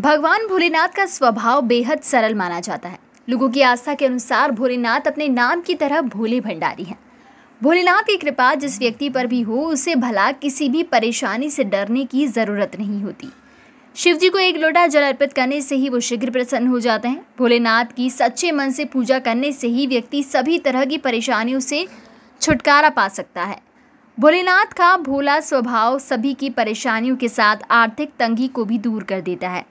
भगवान भोलेनाथ का स्वभाव बेहद सरल माना जाता है लोगों की आस्था के अनुसार भोलेनाथ अपने नाम की तरह भोले भंडारी हैं भोलेनाथ की कृपा जिस व्यक्ति पर भी हो उसे भला किसी भी परेशानी से डरने की ज़रूरत नहीं होती शिव जी को एक लोटा जल अर्पित करने से ही वो शीघ्र प्रसन्न हो जाते हैं भोलेनाथ की सच्चे मन से पूजा करने से ही व्यक्ति सभी तरह की परेशानियों से छुटकारा पा सकता है भोलेनाथ का भोला स्वभाव सभी की परेशानियों के साथ आर्थिक तंगी को भी दूर कर देता है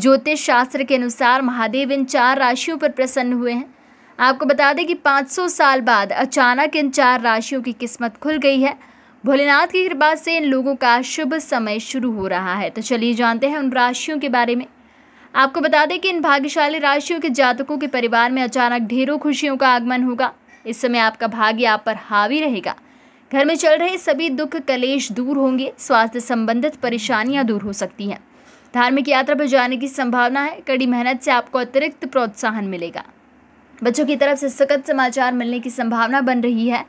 ज्योतिष शास्त्र के अनुसार महादेव इन चार राशियों पर प्रसन्न हुए हैं आपको बता दें कि 500 साल बाद अचानक इन चार राशियों की किस्मत खुल गई है भोलेनाथ की कृपा से इन लोगों का शुभ समय शुरू हो रहा है तो चलिए जानते हैं उन राशियों के बारे में आपको बता दें कि इन भाग्यशाली राशियों के जातकों के परिवार में अचानक ढेरों खुशियों का आगमन होगा इस समय आपका भाग्य आप पर हावी रहेगा घर में चल रहे सभी दुख कलेश दूर होंगे स्वास्थ्य संबंधित परेशानियां दूर हो सकती हैं धार्मिक यात्रा पर जाने की संभावना है कड़ी मेहनत से आपको अतिरिक्त प्रोत्साहन मिलेगा बच्चों की तरफ से सख्त समाचार मिलने की संभावना बन रही है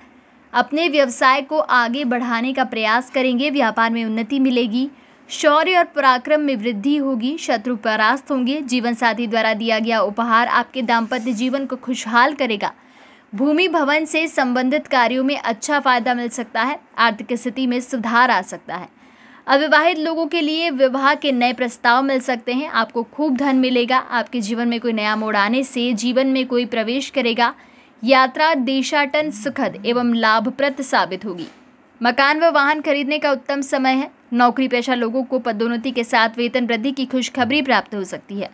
अपने व्यवसाय को आगे बढ़ाने का प्रयास करेंगे व्यापार में उन्नति मिलेगी शौर्य और पराक्रम में वृद्धि होगी शत्रु परास्त होंगे जीवन साथी द्वारा दिया गया उपहार आपके दाम्पत्य जीवन को खुशहाल करेगा भूमि भवन से संबंधित कार्यों में अच्छा फायदा मिल सकता है आर्थिक स्थिति में सुधार आ सकता है अविवाहित लोगों के लिए विवाह के नए प्रस्ताव मिल सकते हैं आपको खूब धन मिलेगा आपके जीवन में कोई नया मोड़ आने से जीवन में कोई प्रवेश करेगा यात्रा देशाटन सुखद एवं लाभप्रद साबित होगी मकान व वाहन खरीदने का उत्तम समय है नौकरी पेशा लोगों को पदोन्नति के साथ वेतन वृद्धि की खुशखबरी प्राप्त हो सकती है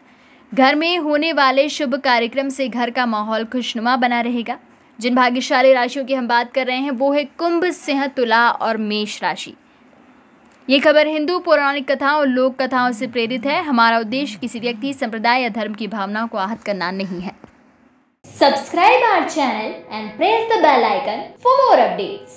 घर में होने वाले शुभ कार्यक्रम से घर का माहौल खुशनुमा बना रहेगा जिन भाग्यशाली राशियों की हम बात कर रहे हैं वो है कुंभ सिंह तुला और मेष राशि ये खबर हिंदू पौराणिक कथाओं और लोक कथाओं से प्रेरित है हमारा उद्देश्य किसी व्यक्ति संप्रदाय या धर्म की भावनाओं को आहत करना नहीं है subscribe our channel and press the bell icon for more updates